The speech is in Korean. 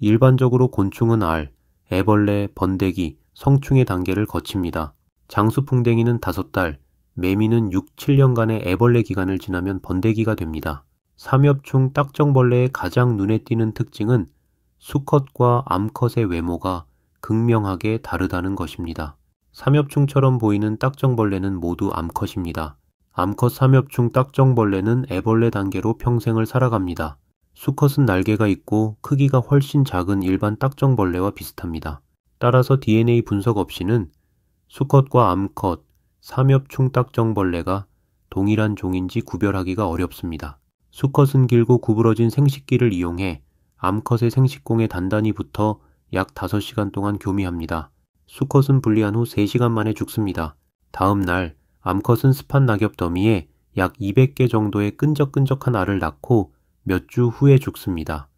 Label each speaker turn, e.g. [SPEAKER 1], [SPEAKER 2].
[SPEAKER 1] 일반적으로 곤충은 알, 애벌레, 번데기, 성충의 단계를 거칩니다. 장수풍뎅이는 5달, 매미는 6, 7년간의 애벌레 기간을 지나면 번데기가 됩니다. 삼엽충 딱정벌레의 가장 눈에 띄는 특징은 수컷과 암컷의 외모가 극명하게 다르다는 것입니다. 삼엽충처럼 보이는 딱정벌레는 모두 암컷입니다. 암컷 삼엽충 딱정벌레는 애벌레 단계로 평생을 살아갑니다. 수컷은 날개가 있고 크기가 훨씬 작은 일반 딱정벌레와 비슷합니다. 따라서 DNA 분석 없이는 수컷과 암컷, 삼엽충 딱정벌레가 동일한 종인지 구별하기가 어렵습니다. 수컷은 길고 구부러진 생식기를 이용해 암컷의 생식공에 단단히 붙어 약 5시간 동안 교미합니다. 수컷은 분리한 후 3시간 만에 죽습니다. 다음 날 암컷은 습한 낙엽 더미에 약 200개 정도의 끈적끈적한 알을 낳고 몇주 후에 죽습니다.